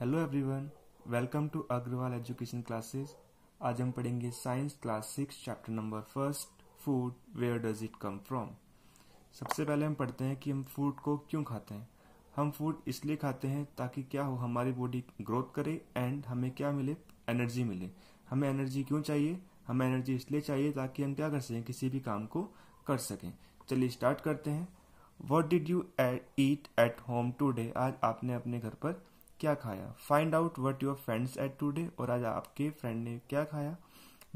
Hello everyone welcome to Agarwal education classes आज हम पढ़ेंगे science class six chapter number first food where does it come from सबसे पहले हम पढ़ते हैं कि हम फूड को क्यों खाते हैं हम फूड इसलिए खाते हैं ताकि क्या हो हमारी बॉडी ग्रोथ करे एंड हमें क्या मिले एनर्जी मिले हमें एनर्जी क्यों चाहिए हमें एनर्जी इसलिए चाहिए ताकि हम क्या कर सकें किसी भी काम को कर सकें चलिए स्टार्ट करते हैं what did you eat at home today आज आपने अपने घर पर क्या खाया find out what your friends ate today और आज आपके फ्रेंड ने क्या खाया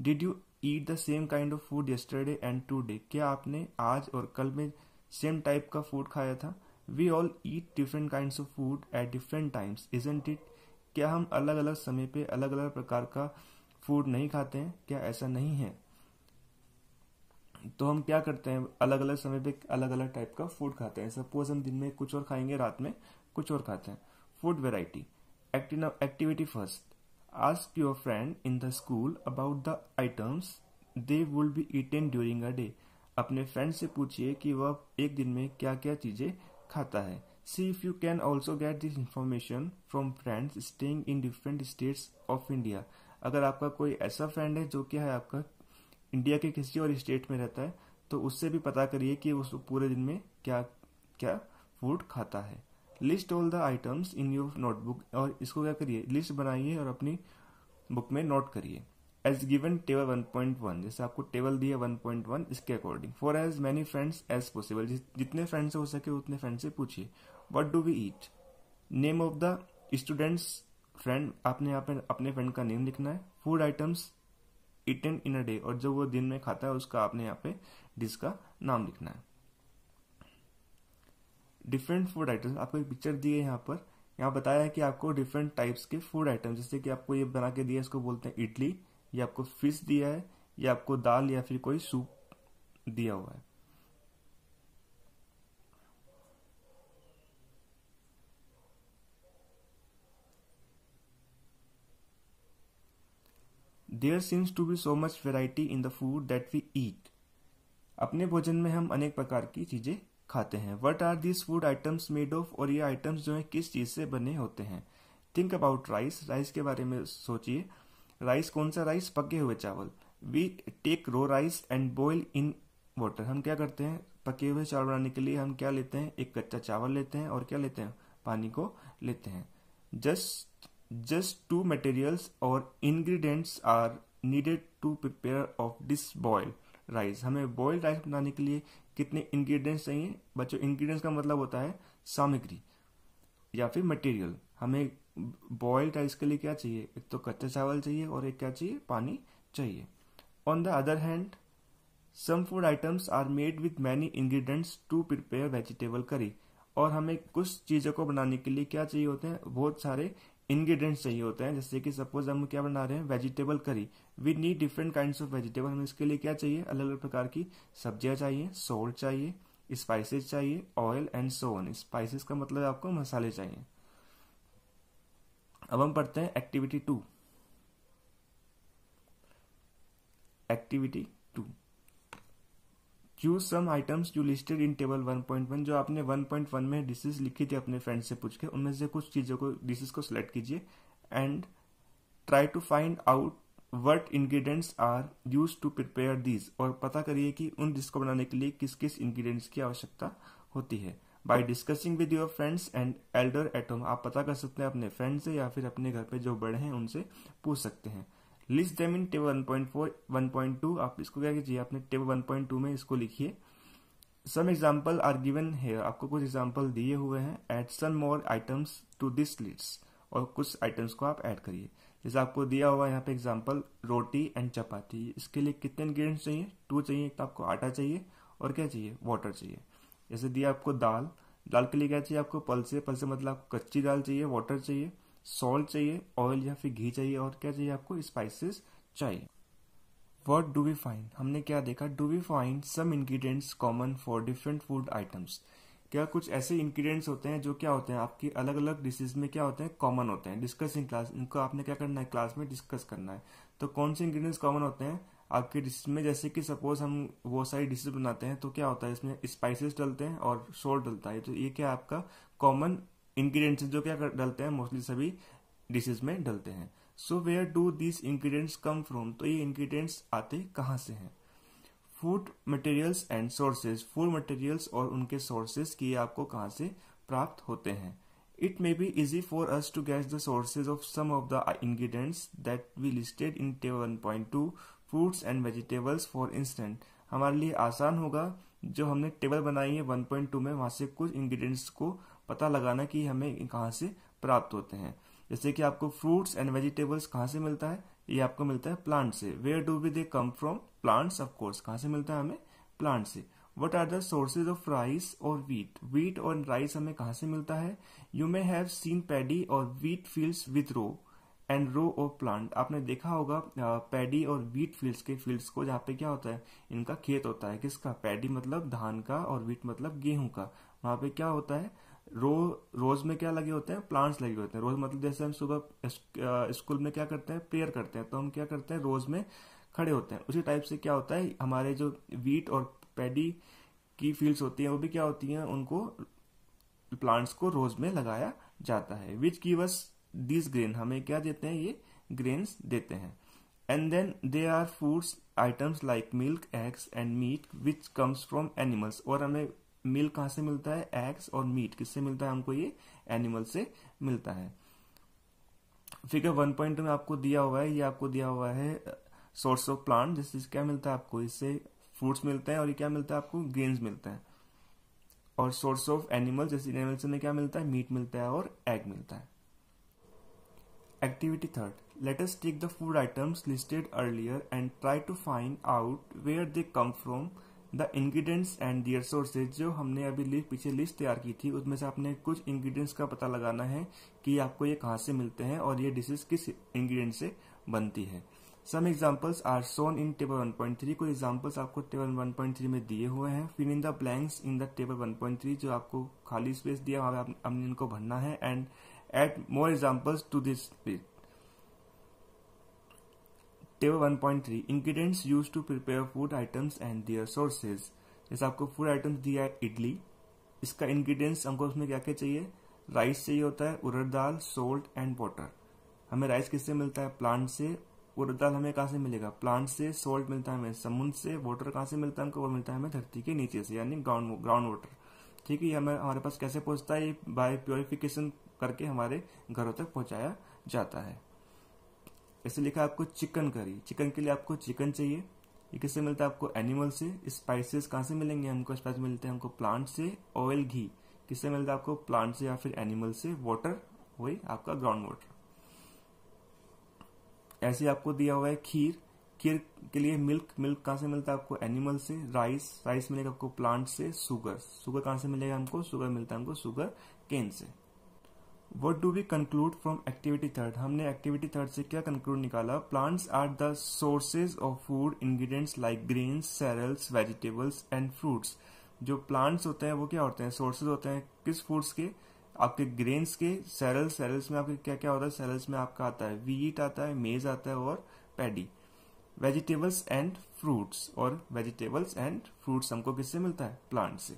did you eat the same kind of food yesterday and today क्या आपने आज और कल में सेम टाइप का फूड खाया था we all eat different kind of food at different times isn't it क्या हम अलग अलग समय पे अलग अलग प्रकार का फूड नहीं खाते हैं क्या ऐसा नहीं है तो हम क्या करते हैं अलग अलग समय पे अलग अलग टाइप का फूड खाते हैं सपोज हम दिन में कुछ और खाएंगे रात में कुछ और खाते हैं Food variety. Activity first. Ask your friend in the school about the items they would be eaten during a day. अपने फ्रेंड से पूछिए कि वह एक दिन में क्या क्या चीजें खाता है see if you can also get this information from friends staying in different states of India अगर आपका कोई ऐसा फ्रेंड है जो क्या है आपका इंडिया के किसी और स्टेट में रहता है तो उससे भी पता करिए कि उस पूरे दिन में क्या क्या फूड खाता है list all the items in your notebook और इसको क्या करिए लिस्ट बनाइए और अपनी बुक में नोट करिए एज गिवन टेबल 1.1 जैसे आपको टेबल दिया 1.1 इसके according for as many friends as possible जितने फ्रेंड से हो सके उतने फ्रेंड से पूछिए what do we eat name of the students friend आपने यहाँ अपने फ्रेंड का नेम लिखना है food items eaten in a day और जो वो दिन में खाता है उसका आपने यहाँ पे डिश का नाम लिखना है डिफरेंट फूड आइटम्स आपको एक पिक्चर दी है यहाँ पर यहाँ बताया है कि आपको डिफरेंट टाइप्स के फूड आइटम जैसे कि आपको ये बना के दिया है इसको बोलते हैं इडली या आपको फिश दिया है या आपको दाल या फिर कोई सूप दिया हुआ है there seems to be so much variety in the food that we eat अपने भोजन में हम अनेक प्रकार की चीजें खाते हैं what are this food items made of और ये आइटम्स जो है किस चीज़ से बने होते हैं थिंक अबाउट राइस राइस के बारे में सोचिए राइस कौन सा राइस पके हुए चावल we take raw rice and boil in water हम क्या करते हैं पके हुए चावल बनाने के लिए हम क्या लेते हैं एक कच्चा चावल लेते हैं और क्या लेते हैं पानी को लेते हैं जस्ट जस्ट टू मटेरियल्स और ingredients are needed to prepare of this boil rice हमें बॉयल राइस बनाने के लिए कितने इंग्रेडिएंट्स चाहिए बच्चों इंग्रेडिएंट्स का मतलब होता है सामग्री या फिर मटेरियल हमें बॉइल्ड राइस के लिए क्या चाहिए एक तो कच्चा चावल चाहिए और एक क्या चाहिए पानी चाहिए on the other hand some food items are made with many ingredients to prepare vegetable curry और हमें कुछ चीज़ों को बनाने के लिए क्या चाहिए होते हैं बहुत सारे इंग्रेडिएंट्स चाहिए होते हैं जैसे कि सपोज हम क्या बना रहे हैं vegetable curry we need different kind of vegetable हमें इसके लिए क्या चाहिए अलग अलग प्रकार की सब्जियां चाहिए सॉल्ट चाहिए स्पाइसेस चाहिए oil and so on spices का मतलब आपको मसाले चाहिए अब हम पढ़ते हैं activity two activity choose some items you listed in table 1.1 जो आपने 1.1 में डिशेज लिखी थी अपने फ्रेंड से पूछ के उनमें से कुछ चीज़ों को डिशेज को सिलेक्ट कीजिए and try to find out what ingredients are use to prepare these और पता करिए कि उन डिश को बनाने के लिए किस किस इन्ग्रीडियंट्स की आवश्यकता होती है by discussing with your friends and elder at home आप पता कर सकते हैं अपने फ्रेंड से या फिर अपने घर पे जो बड़े हैं उनसे पूछ सकते हैं लिस्ट देम इन टेबल 1.4 1.2 आप इसको क्या कीजिए आपने टेबल 1.2 में इसको लिखिए सम एग्जाम्पल आर गिवन है आपको कुछ एग्जाम्पल दिए हुए हैं add some more items to this list और कुछ आइटम्स को आप ऐड करिए जैसे आपको दिया हुआ यहाँ पे एग्जाम्पल रोटी एंड चपाती इसके लिए कितने इंग्रेडिएंट्स चाहिए टू चाहिए एक तो आपको आटा चाहिए और क्या चाहिए वाटर चाहिए जैसे दिया आपको दाल दाल के लिए क्या चाहिए आपको पलसे पलसे मतलब आपको कच्ची दाल चाहिए वाटर चाहिए सॉल्ट चाहिए ऑयल या फिर घी चाहिए और क्या चाहिए आपको स्पाइसेस चाहिए वॉट डू वी फाइंड हमने क्या देखा do we find some ingredients common for different food items क्या कुछ ऐसे इंग्रीडियंट्स होते हैं जो क्या होते हैं आपकी अलग अलग डिशेज में क्या होते हैं कॉमन होते हैं डिस्कस इन क्लास इनको आपने क्या करना है क्लास में डिस्कस करना है तो कौन से इंग्रीडियंट्स कॉमन होते हैं आपके डिशेज में जैसे कि सपोज हम वो सारी डिशेज बनाते हैं तो क्या होता है इसमें स्पाइसेस डलते हैं और सोल्ट डलता है तो ये क्या आपका कॉमन इंग्रीडियंट्स जो क्या डलते हैं मोस्टली सभी डिशेज में डलते हैं so where do this ingredients come from तो ये इंग्रीडियंट्स आते कहाँ से हैं food materials and sources food materials और उनके सोर्सेज की आपको कहाँ से प्राप्त होते हैं it may be easy for us to guess the sources of some of the ingredients that we listed in one point two fruits and vegetables for instance हमारे लिए आसान होगा जो हमने टेबल बनाई है 1.2 में वहां से कुछ इंग्रेडिएंट्स को पता लगाना कि हमें कहाँ से प्राप्त होते हैं जैसे कि आपको फ्रूट्स एंड वेजिटेबल्स कहाँ से मिलता है ये आपको मिलता है प्लांट से where do be they come from plants of course कहाँ से मिलता है हमें प्लांट से what are the sources of rice और वीट वीट और राइस हमें कहाँ से मिलता है you may have seen paddy और wheat fields with row and row of plant आपने देखा होगा पैडी और वीट फील्ड्स के फील्ड्स को जहाँ पे क्या होता है इनका खेत होता है किसका पैडी मतलब धान का और वीट मतलब गेहूं का वहां पे क्या होता है रो रोज में क्या लगे होते हैं प्लांट्स लगे होते हैं रोज मतलब जैसे हम सुबह स्कूल में क्या करते हैं प्रेयर करते हैं तो हम क्या करते हैं रोज में खड़े होते हैं उसी टाइप से क्या होता है हमारे जो वीट और पैडी की फील्ड्स होती हैं वो भी क्या होती हैं उनको प्लांट्स को रोज में लगाया जाता है which give us this grain हमें क्या देते हैं ये ग्रेन्स देते हैं and then they are foods items like milk eggs and meat which comes from animals और हमें मिल कहा से मिलता है एग्स और मीट किससे मिलता है हमको ये एनिमल से मिलता है फिगर वन पॉइंट में आपको दिया हुआ है ये आपको दिया हुआ है सोर्स ऑफ प्लांट जिससे क्या मिलता है आपको इससे फ्रूट्स मिलते हैं और ये क्या मिलता है आपको ग्रेन्स मिलते हैं और सोर्स ऑफ एनिमल जैसे एनिमल से क्या मिलता है मीट मिलता है और एग मिलता है activity third let us take the food items listed earlier and try to find out where they come from the ingredients and their sources जो हमने अभी लिस्ट पीछे लिस्ट तैयार की थी उसमें से आपने कुछ इंग्रीडियंट्स का पता लगाना है कि आपको ये कहाँ से मिलते हैं और ये डिशेज किस इंग्रीडियंट से बनती है some examples are shown in table 1.3 कोई एग्जाम्पल्स आपको टेबल 1.3 में दिए हुए हैं fill in the blanks in the table 1.3 जो आपको खाली स्पेस दिया वहाँ हमने इनको भरना है and add more examples to this table 1.3 ingredients use to prepare food items and their sources जैसे आपको फूड आइटम्स दिया है इडली इसका इंग्रेडिएंट्स हमको उसमें क्या क्या चाहिए राइस चाहिए होता है उड़द दाल सोल्ट एंड वाटर हमें राइस किससे मिलता है प्लांट से उड़द दाल हमें कहाँ से मिलेगा प्लांट से सोल्ट मिलता है हमें समुद्र से वाटर कहाँ से मिलता है हमको वो मिलता है हमें धरती के नीचे से यानी ग्राउंड ग्राउंड वाटर ठीक है ये हमें हमारे पास कैसे पहुँचता है ये बाय प्योरिफिकेशन करके हमारे घरों तक पहुँचाया जाता है जैसे लिखा आपको चिकन करी चिकन के लिए आपको चिकन चाहिए ये किससे मिलता है आपको एनिमल से स्पाइसेस कहाँ से मिलेंगे हमको स्पाइस मिलते हैं हमको प्लांट से ऑयल घी किससे मिलता है आपको प्लांट से या फिर एनिमल से वाटर वही आपका ग्राउंड वाटर ऐसे आपको दिया हुआ है खीर खीर के लिए मिल्क मिल्क कहाँ से मिलता है आपको एनिमल से राइस राइस मिलेगा आपको प्लांट से शुगर शुगर कहाँ से मिलेगा हमको शुगर मिलता है हमको शुगर केन से what do we conclude from activity third हमने एक्टिविटी थर्ड से क्या कंक्लूड निकाला plants are the sources of food ingredients like grains cereals vegetables and fruits जो प्लांट्स होते हैं वो क्या होते हैं सोर्सेज होते हैं किस फूड्स के आपके ग्रेन्स के सैरल्स सैरल्स में आपके क्या क्या होता है सैरल्स में आपका आता है वीट आता है मेज आता है और पैडी वेजिटेबल्स एंड फ्रूट्स और वेजिटेबल्स एंड फ्रूट्स हमको किससे मिलता है प्लांट से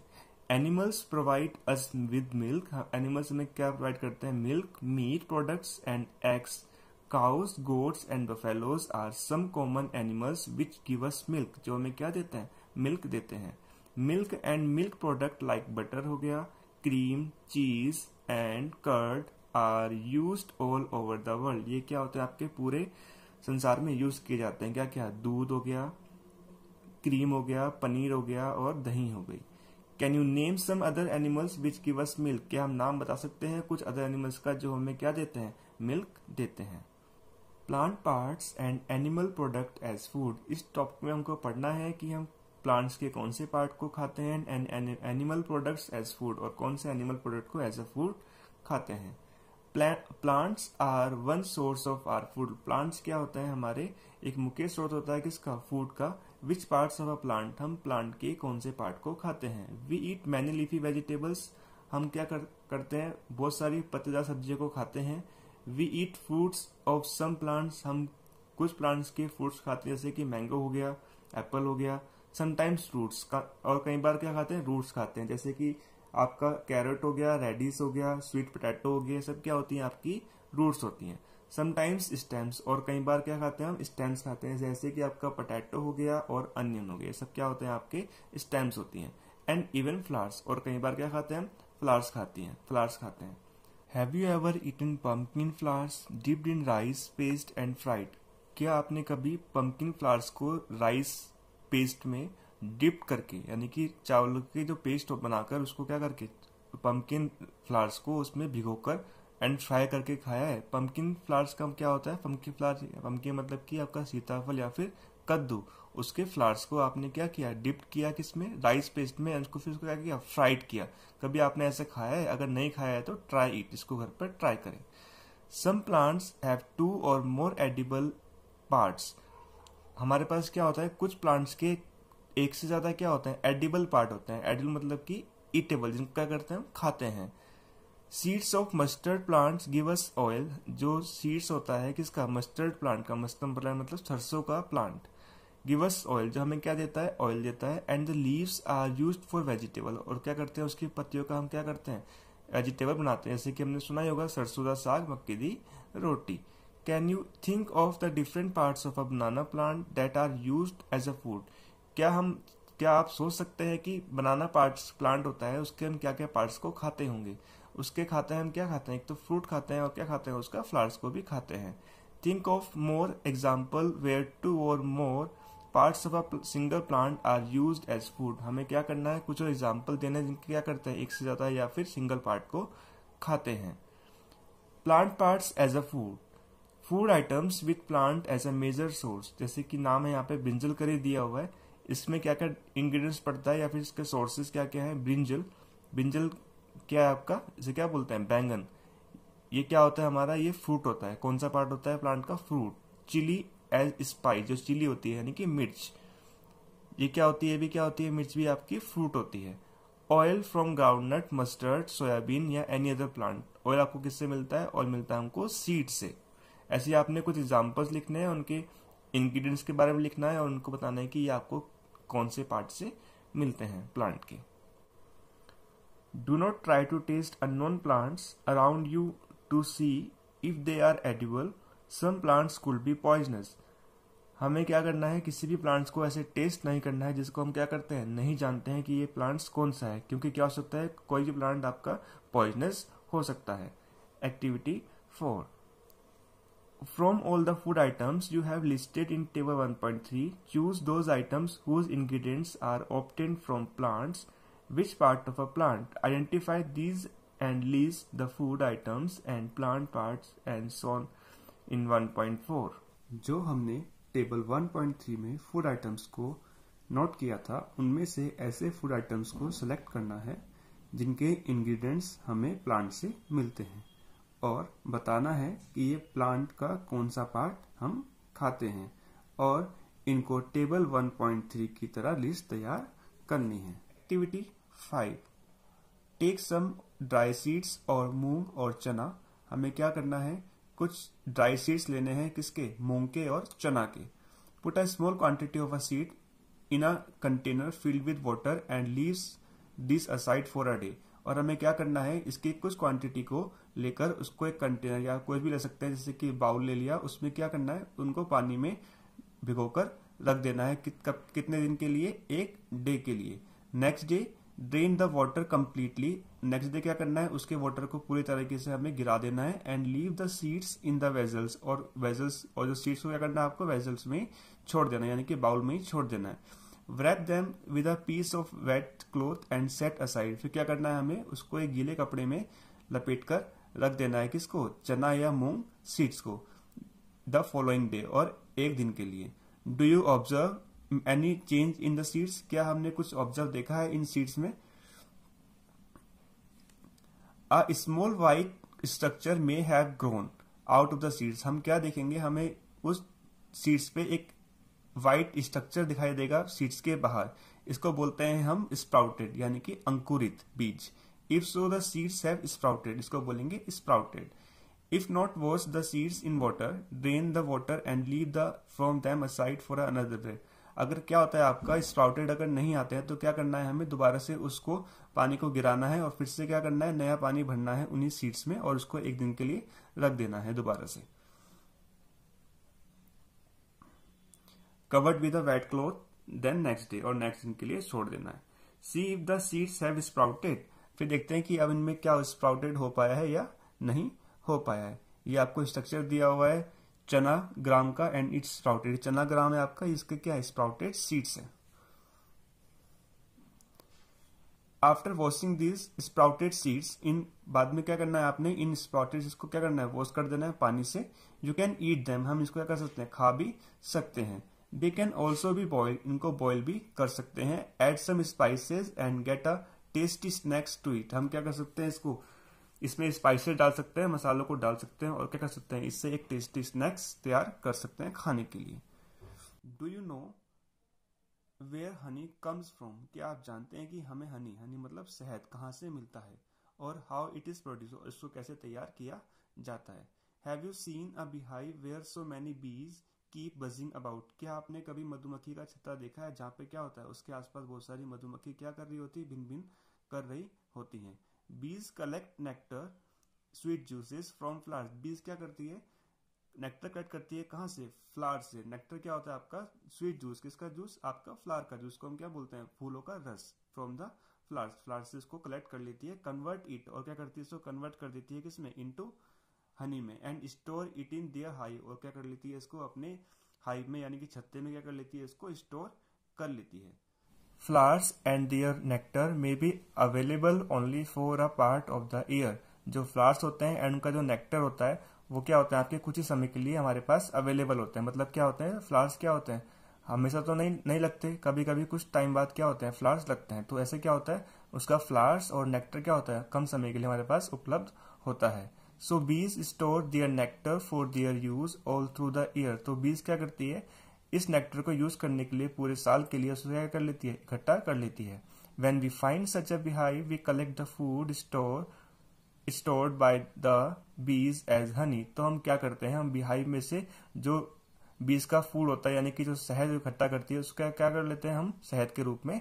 animals provide us with milk animals हमें क्या प्रोवाइड करते हैं milk meat products and eggs cows goats and buffaloes are some common animals which give us milk जो हमें क्या देते हैं मिल्क देते हैं milk and milk product like butter हो गया cream cheese and curd are use all over the world ये क्या होता है आपके पूरे संसार में यूज किए जाते हैं क्या क्या दूध हो गया क्रीम हो गया पनीर हो गया और दही हो गई can you name some other animals which give us milk क्या हम नाम बता सकते हैं कुछ अदर एनिमल्स का जो हमें क्या देते हैं मिल्क देते हैं plant parts and animal product as food इस टॉपिक में हमको पढ़ना है कि हम प्लांट्स के कौन से पार्ट को खाते हैं and animal products as food और कौन से एनिमल प्रोडक्ट को एज अ फूड खाते हैं plants are one source of our food plants क्या होता है हमारे एक मुख्य स्रोत होता है किसका फूड का which part of a plant हम प्लांट के कौन से पार्ट को खाते हैं we eat many leafy vegetables हम क्या कर, करते हैं बहुत सारी पत्तेदार सब्जियों को खाते हैं we eat fruits of some plants हम कुछ प्लांट्स के फ्रूट्स खाते हैं जैसे कि मैंगो हो गया एप्पल हो गया समटाइम्स रूट्स का और कई बार क्या खाते हैं रूट्स खाते हैं जैसे कि आपका कैरेट हो गया रेडिस हो गया स्वीट पोटैटो हो गया सब क्या होती है आपकी रूट्स होती हैं समटाइम्स स्टेम्स और कई बार क्या खाते हैं हम स्टेम्स खाते हैं जैसे कि आपका पोटैटो हो गया और अनियन हो गया सब क्या होते हैं आपके स्टेम्स होती हैं एंड इवन फ्लावर्स और कई बार क्या खाते हैं हम फ्लावर्स खाती हैं फ्लावर्स खाते हैं have you ever eaten pumpkin flowers dipped in rice paste and fried क्या आपने कभी पम्पकिन फ्लावर्स को राइस पेस्ट में डिप करके यानी कि चावल के जो पेस्ट बनाकर उसको क्या करके पम्पकिन फ्लावर्स को उसमें भिगोकर एंड फ्राई करके खाया है पम्पकिन फ्लावर्स का क्या होता है पम्पकिन फ्लावर्स पम्पकिन मतलब कि आपका सीताफल या फिर कद्दू उसके फ्लावर्स को आपने क्या किया डिप्ट किया किसमें राइस पेस्ट में उसको फिर उसको क्या किया फ्राइड किया कभी आपने ऐसा खाया है अगर नहीं खाया है तो ट्राई इट इसको घर पर ट्राई करें some plants have to or more edible parts हमारे पास क्या होता है कुछ प्लांट्स के एक से ज्यादा क्या होते हैं एडिबल पार्ट होते हैं एडिबल मतलब कि ईटेबल जिनको क्या करते हैं हम खाते हैं seeds of mustard plants give us oil जो सीड्स होता है किसका मस्टर्ड प्लांट का मस्टर्ड प्लांट मतलब सरसों का प्लांट गिव अस ऑयल जो हमें क्या देता है ऑयल देता है and the leaves are use for vegetable और क्या करते हैं उसकी पत्तियों का हम क्या करते हैं वेजिटेबल बनाते हैं जैसे कि हमने सुना ही होगा सरसों का साग मक्की दी रोटी can you think of the different part of a banana plant that are use as a food क्या हम क्या आप सोच सकते हैं कि बनाना पार्ट्स प्लांट होता है उसके हम क्या क्या पार्ट्स को खाते होंगे उसके खाते हैं हम क्या खाते हैं एक तो फ्रूट खाते हैं और क्या खाते हैं उसका फ्लावर्स को भी खाते हैं think of more example where two or more parts of a single plant are use as food हमें क्या करना है कुछ और एग्जाम्पल देने जिनके क्या करते हैं एक से ज्यादा या फिर सिंगल पार्ट को खाते हैं plant parts as a food food items with plant as a major source जैसे कि नाम है यहाँ पे ब्रिंजल करी दिया हुआ है इसमें क्या क्या इंग्रेडिएंट्स पड़ता है या फिर इसके सोर्सेज क्या क्या है ब्रिंजल ब्रिंजल क्या है आपका इसे क्या बोलते हैं बैंगन ये क्या होता है हमारा ये फ्रूट होता है कौन सा पार्ट होता है प्लांट का फ्रूट चिली एज स्पाइस जो चिली होती है यानी कि मिर्च ये क्या होती है भी क्या होती है मिर्च भी आपकी फ्रूट होती है oil from groundnut mustard soybean या एनी अदर प्लांट ऑयल आपको किससे मिलता है ऑयल मिलता है हमको सीड से ऐसे आपने कुछ एग्जाम्पल्स लिखने हैं उनके इंग्रेडिएंट्स के बारे में लिखना है और उनको बताना है कि ये आपको कौन से पार्ट से मिलते हैं प्लांट के Do not try to taste unknown plants around you to see if they are edible some plants could be poisonous हमें क्या करना है किसी भी प्लांट्स को ऐसे टेस्ट नहीं करना है जिसको हम क्या करते हैं नहीं जानते हैं कि ये प्लांट्स कौन सा है क्योंकि क्या हो सकता है कोई भी प्लांट आपका पॉइजनस हो सकता है activity four from all the food items you have listed in table 1.3 choose those items whose ingredients are obtained from plants which part of a plant. Identify these and list the food items and plant parts and so on in 1.4. jo humne table 1.3 mein food items ko note kiya tha unme se aise food items ko select karna hai jinke ingredients hame plant se milte hain और बताना है कि ये plant का कौन सा part हम खाते हैं और इनको टेबल 1.3 की तरह लिस्ट तैयार करनी है activity five take some dry seeds और मूंग और चना हमें क्या करना है कुछ ड्राई सीड्स लेने हैं किसके मूंग के और चना के put a small quantity of a seed in a container filled with water and leaves this aside for a day और हमें क्या करना है इसकी कुछ क्वांटिटी को लेकर उसको एक कंटेनर या कोई भी ले सकते हैं जैसे कि बाउल ले लिया उसमें क्या करना है उनको पानी में भिगोकर रख देना है कि, कितने दिन के लिए एक डे के लिए next day drain the water completely next day क्या करना है उसके वाटर को पूरी तरीके से हमें गिरा देना है and leave the seeds in the vessels और वेजल्स और जो सीड्स को क्या करना है आपको वेजल्स में छोड़ देना है यानी कि बाउल में ही छोड़ देना है wrap them with a piece of wet cloth and set aside फिर क्या करना है हमें उसको एक गीले कपड़े में लपेट कर रख देना है किसको चना या मूंग सीड्स को द फॉलोइंग डे और एक दिन के लिए do you observe any change in the seeds क्या हमने कुछ ऑब्जर्व देखा है इन सीड्स में a small white structure may have grown out of the seeds हम क्या देखेंगे हमें उस सीड्स पे एक वाइट स्ट्रक्चर दिखाई देगा सीड्स के बाहर इसको बोलते हैं हम स्प्राउटेड यानी कि अंकुरित बीज if so the seeds have sprouted इसको बोलेंगे sprouted if not wash the seeds in water drain the water and leave the from them aside for another bread अगर क्या होता है आपका स्प्राउटेड अगर नहीं आते हैं तो क्या करना है हमें दोबारा से उसको पानी को गिराना है और फिर से क्या करना है नया पानी भरना है उन्हीं सीड्स में और उसको एक दिन के लिए रख देना है दोबारा से covered with wet cloth then next day और नेक्स्ट दिन के लिए छोड़ देना है see if the seeds have sprouted फिर देखते हैं कि अब इनमें क्या स्प्राउटेड हो पाया है या नहीं हो पाया है ये आपको स्ट्रक्चर दिया हुआ है चना ग्राम का एंड इट्स स्प्राउटेड चना ग्राम है आपका इसके क्या स्प्राउटेड सीड्स है after washing these sprouted seeds इन बाद में क्या करना है आपने इन स्प्राउटेड इसको क्या करना है वॉश कर देना है पानी से यू कैन ईट देम हम इसको क्या कर सकते हैं खा भी सकते हैं they can also be boil इनको बॉइल भी कर सकते हैं add some spices and get a tasty snacks to eat हम क्या कर सकते हैं इसको इसमें स्पाइसेस डाल सकते हैं मसालों को डाल सकते हैं और क्या कर सकते हैं इससे एक टेस्टी स्नैक्स तैयार कर सकते हैं खाने के लिए do you know where honey comes from क्या आप जानते हैं कि हमें हनी हनी मतलब शहद कहाँ से मिलता है और हाउ इट इज़ प्रोड्यूस और इसको कैसे तैयार किया जाता है have you seen a beehive where so many bees keep buzzing about क्या आपने कभी मधुमक्खी का छत्ता देखा है जहाँ पे क्या होता है उसके आसपास बहुत सारी मधुमक्खी क्या कर रही होती है भिन भिन कर रही होती हैं bees collect nectar sweet juices from flowers bees क्या करती है नेक्टर कलेक्ट करती है कहाँ से फ्लावर से नेक्टर क्या होता है आपका स्वीट जूस किसका जूस आपका फ्लावर का जूस को हम क्या बोलते हैं फूलों का रस फ्रॉम द फ्लावर्स फ्लावर्स से इसको कलेक्ट कर लेती है कन्वर्ट इट और क्या करती है इसको कन्वर्ट कर देती है किसमें इनटू हनी में and store it in their hive और क्या कर लेती है इसको अपने हाइव में यानी कि छत्ते में क्या कर लेती है इसको स्टोर कर लेती है flowers and their nectar may be available only for a part of the year जो फ्लावर्स होते हैं एंड उनका जो नेक्टर होता है वो क्या होता है आपके कुछ ही समय के लिए हमारे पास अवेलेबल होते हैं मतलब क्या होते हैं फ्लावर्स क्या होते हैं हमेशा तो नहीं नहीं लगते कभी कभी कुछ टाइम बाद क्या होते हैं फ्लावर्स लगते हैं तो ऐसे क्या होता है उसका फ्लावर्स और नेक्टर क्या होता है कम समय के लिए हमारे पास उपलब्ध होता है so bees store their nectar for their use all through the year तो बीज क्या करती है इस नेक्टर को यूज करने के लिए पूरे साल के लिए क्या कर लेती है इकट्ठा कर लेती है when we find such a beehive we collect the food store stored by the bees as honey तो हम क्या करते हैं हम बिहाइव में से जो बीज का फूड होता है यानी कि जो शहद इकट्ठा करती है उसका क्या कर लेते हैं हम शहद के रूप में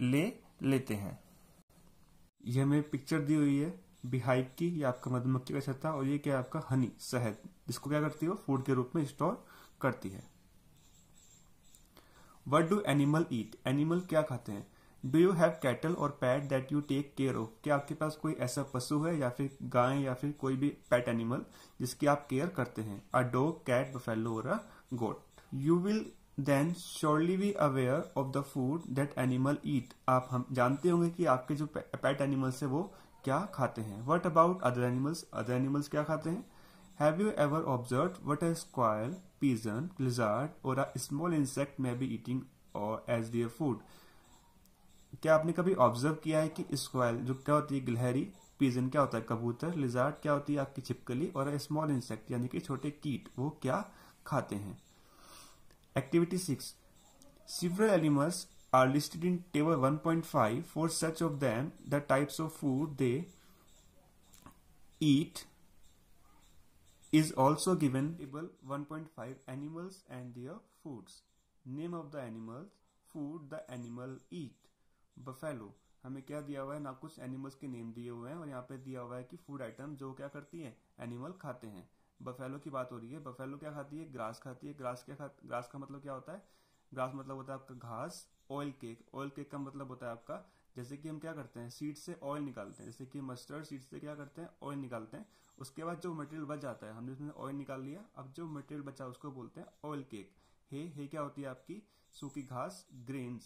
ले लेते हैं ये हमें पिक्चर दी हुई है बिहाइव की या आपका मधुमक्खी का छत्ता और ये क्या है आपका हनी शहद जिसको क्या करती है फूड के रूप में स्टोर करती है what do animal eat animal क्या खाते हैं do you have cattle or pet that you take care of क्या आपके पास कोई ऐसा पशु है या फिर गाय या फिर कोई भी पैट एनिमल जिसकी आप केयर करते हैं a dog cat buffalo or a goat you will then surely be aware of the food that animal eat आप हम जानते होंगे कि आपके जो पैट एनिमल्स है वो क्या खाते हैं what about other animals other animals क्या खाते हैं Have you ever observed what a squirrel, pigeon, lizard or a small insect may be eating or as their food? क्या आपने कभी ऑब्जर्व किया है कि स्क्वायल जो क्या होती है गिलहरी पीजन क्या होता है कबूतर लिजार्ट क्या होती है आपकी छिपकली और स्मॉल इंसेक्ट यानी कि छोटे कीट वो क्या खाते हैं activity six several animals are listed in table one point five for such of them the types of food they eat is also given table 1.5 animals and their foods name of the animals food the animal eat buffalo हमें क्या दिया हुआ है ना कुछ animals के name दिए हुए हैं और यहाँ पे दिया हुआ है कि फूड आइटम जो क्या करती है एनिमल खाते हैं बफेलो की बात हो रही है बफेलो क्या खाती है ग्रास खाती है ग्रास क्या खा ग्रास का मतलब क्या होता है ग्रास मतलब होता है आपका घास ऑयल केक ऑयल केक का मतलब होता है आपका जैसे कि हम क्या करते हैं सीड से ऑयल निकालते हैं जैसे कि मस्टर्ड सीड से क्या करते हैं ऑयल निकालते हैं उसके बाद जो मटेरियल बच जाता है हमने इसमें ऑयल निकाल लिया अब जो मटेरियल बचा उसको बोलते हैं ऑयल केक हे हे क्या होती है आपकी सूखी घास ग्रेन्स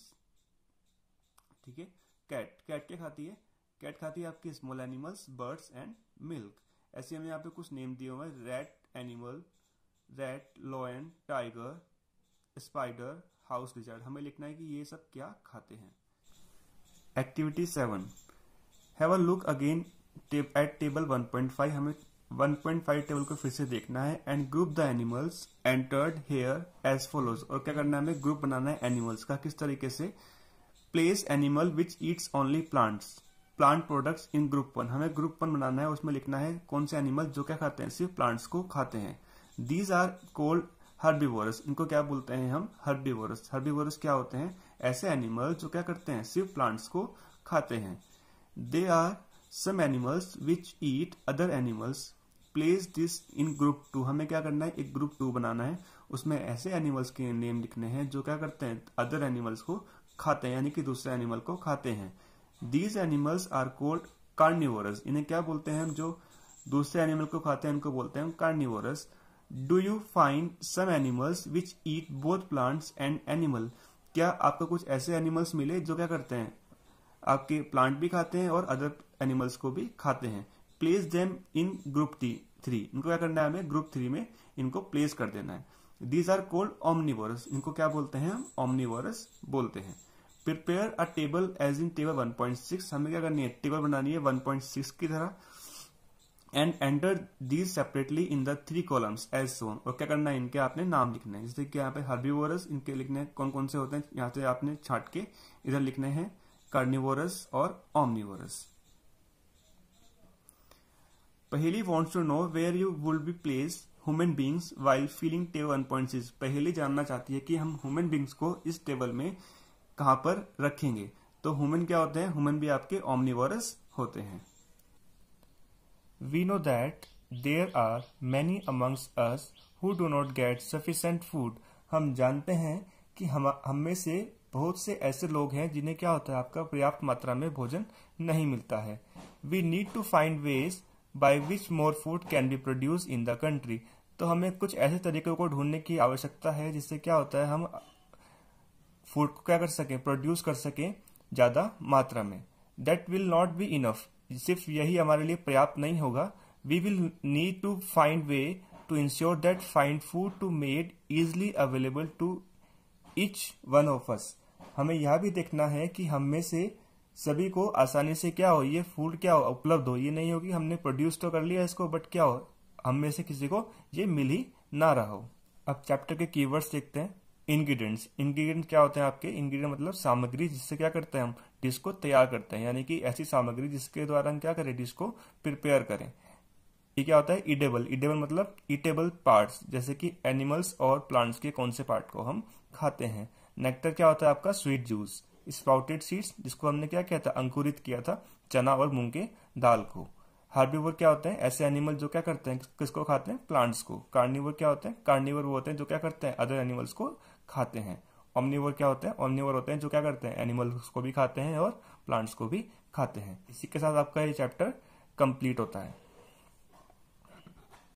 ठीक है कैट कैट क्या खाती है कैट खाती है आपकी small animals birds and milk ऐसे हमें यहाँ पे कुछ नेम दिए हुए red animal red lion tiger spider house lizard हमें लिखना है कि ये सब क्या खाते हैं activity seven have a look again at table 1.5 हमें 1.5 टेबल को फिर से देखना है and group the animals entered here as follows और क्या करना है हमें ग्रुप बनाना है एनिमल्स का किस तरीके से place animal which eats only plants plant products in group one हमें ग्रुप वन बनाना है उसमें लिखना है कौन से एनिमल जो क्या खाते हैं सिर्फ प्लांट्स को खाते हैं दीज आर कोल्ड हर्बीवोरस इनको क्या बोलते हैं हम हर्बीवोरस हर्बीवोरस क्या होते हैं ऐसे एनिमल जो क्या करते हैं सिर्फ प्लांट्स को खाते हैं they are some animals which eat other animals place this in group two हमें क्या करना है एक ग्रुप टू बनाना है उसमें ऐसे एनिमल्स के नेम लिखने हैं जो क्या करते हैं अदर एनिमल्स को खाते हैं यानी कि दूसरे एनिमल को खाते हैं these animals are called carnivorous इन्हें क्या बोलते हैं जो दूसरे एनिमल को खाते हैं उनको बोलते हैं carnivorous do you find some animals which eat both plants and animal क्या आपको कुछ ऐसे एनिमल्स मिले जो क्या करते हैं आपके प्लांट भी खाते हैं और अदर एनिमल्स को भी खाते हैं place them in group three इनको क्या करना है हमें ग्रुप थ्री में इनको प्लेस कर देना है दीज आर कोल्ड ऑमनीवोरस इनको क्या बोलते हैं हम बोलते हैं prepare a table as in table 1.6 हमें क्या करनी है टेबल बनानी है 1.6 की तरह and enter these separately in the three columns as shown और क्या करना है इनके आपने नाम लिखना है जैसे कि यहाँ पे हर्बीवोरस इनके लिखने कौन कौन से होते हैं यहाँ से आपने छाट के इधर लिखने हैं कार्निवोरस और ऑमनीवोरस पहली wants to know where you would be place human beings while filling table one point six पहले जानना चाहती है कि हम ह्यूमन बींग्स को इस टेबल में कहां पर रखेंगे तो ह्यूमन क्या होते हैं ह्यूमन भी आपके ऑमनिवरस होते हैं we know that there are many amongst us who do not get sufficient food हम जानते हैं कि हम हम में से बहुत से ऐसे लोग हैं जिन्हें क्या होता है आपका पर्याप्त मात्रा में भोजन नहीं मिलता है we need to find ways by which more food can be produce in the country तो हमें कुछ ऐसे तरीकों को ढूंढने की आवश्यकता है जिससे क्या होता है हम फूड को क्या कर सकें प्रोड्यूस कर सकें ज़्यादा मात्रा में that will not be enough सिर्फ यही हमारे लिए पर्याप्त नहीं होगा we will need to find way to ensure that find food to made easily available to each one of us हमें यह भी देखना है कि हम में से सभी को आसानी से क्या हो ये फूड क्या हो उपलब्ध हो ये नहीं हो कि हमने प्रोड्यूस तो कर लिया इसको बट क्या हो हम में से किसी को ये मिल ही ना रहा हो अब चैप्टर के कीवर्ड्स देखते हैं इंग्रेडिएंट्स इंग्रेडिएंट क्या होते हैं आपके इंग्रेडिएंट मतलब सामग्री जिससे क्या करते हैं हम डिश को तैयार करते हैं यानी कि ऐसी सामग्री जिसके द्वारा हम क्या करें डिश को प्रिपेयर करें ये क्या होता है ईडेबल ईडेबल मतलब ईटेबल पार्ट्स जैसे कि एनिमल्स और प्लांट्स के कौन से पार्ट को हम खाते हैं नेक्टर क्या होता है आपका स्वीट जूस स्प्राउटेड सीड्स जिसको हमने क्या किया था अंकुरित किया था चना और मूंग के दाल को हार्बीवर क्या होते हैं ऐसे एनिमल जो क्या करते हैं किसको खाते हैं प्लांट्स को कार्निवर क्या होते हैं कार्निवर वो होते हैं जो क्या करते हैं अदर एनिमल्स को खाते हैं ओमनिवर क्या होते हैं ओमनिवर होते हैं जो क्या करते हैं एनिमल्स को भी खाते हैं और प्लांट्स को भी खाते हैं इसी के साथ आपका ये चैप्टर कंप्लीट होता है